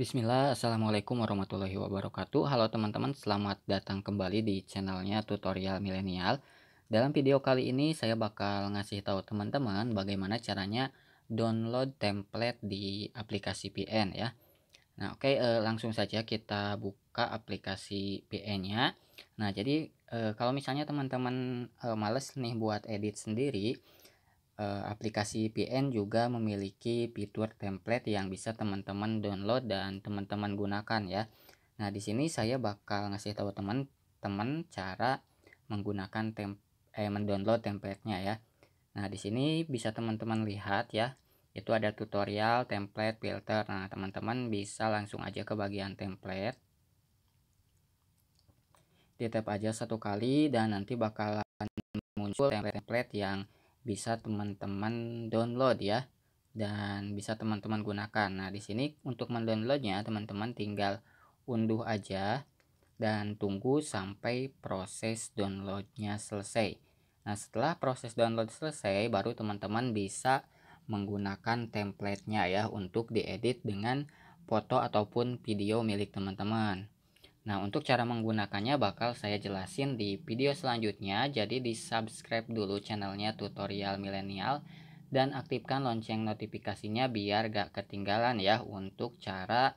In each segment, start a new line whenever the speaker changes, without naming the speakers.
Bismillah, Assalamualaikum warahmatullahi wabarakatuh Halo teman-teman, selamat datang kembali di channelnya Tutorial Milenial Dalam video kali ini saya bakal ngasih tahu teman-teman bagaimana caranya download template di aplikasi PN ya Nah oke, okay, eh, langsung saja kita buka aplikasi PN-nya Nah jadi eh, kalau misalnya teman-teman eh, males nih buat edit sendiri Eh, aplikasi VPN juga memiliki fitur template yang bisa teman-teman download dan teman-teman gunakan ya. Nah, di sini saya bakal ngasih tahu teman-teman cara menggunakan tem eh mendownload template-nya ya. Nah, di sini bisa teman-teman lihat ya. Itu ada tutorial template filter. Nah, teman-teman bisa langsung aja ke bagian template. Di tap aja satu kali dan nanti bakalan muncul template-template yang bisa teman-teman download ya dan bisa teman-teman gunakan. Nah, di sini untuk mendownloadnya teman-teman tinggal unduh aja dan tunggu sampai proses downloadnya selesai. Nah, setelah proses download selesai, baru teman-teman bisa menggunakan templatenya ya untuk diedit dengan foto ataupun video milik teman-teman. Nah, untuk cara menggunakannya bakal saya jelasin di video selanjutnya, jadi di subscribe dulu channelnya tutorial milenial dan aktifkan lonceng notifikasinya biar gak ketinggalan ya untuk cara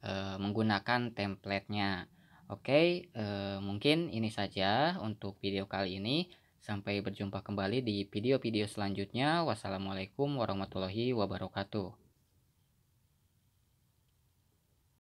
e, menggunakan templatenya. Oke, e, mungkin ini saja untuk video kali ini. Sampai berjumpa kembali di video-video selanjutnya. Wassalamualaikum warahmatullahi wabarakatuh.